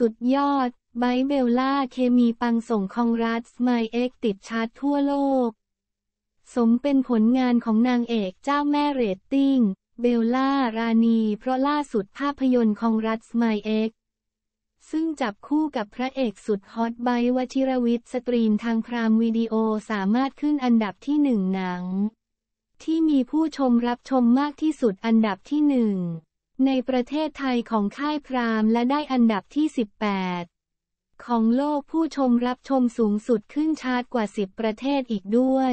สุดยอด ไบเบลล่าเคมีปังส่งคองรัสไมเอ็กติดชาร์ตทั่วโลก สมเป็นผลงานของนางเอกเจ้าแม่เรตติ้ง เบลล่าราณี เพราะล่าสุดภาพยนตร์คองรัสไมเอ็กซึ่งจับคู่กับพระเอกสุดฮอตไบ วชิรวิทย์สตรีมทางพรามวิดีโอสามารถขึ้นอันดับที่หนึ่งหนัง ที่มีผู้ชมรับชมมากที่สุดอันดับที่หนึ่งในประเทศไทยของค่ายพรามและได้อันดับที่ 18 ของโลกผู้ชมรับชมสูงสุดขึ้นชาร์ตกว่า 10 ประเทศอีกด้วย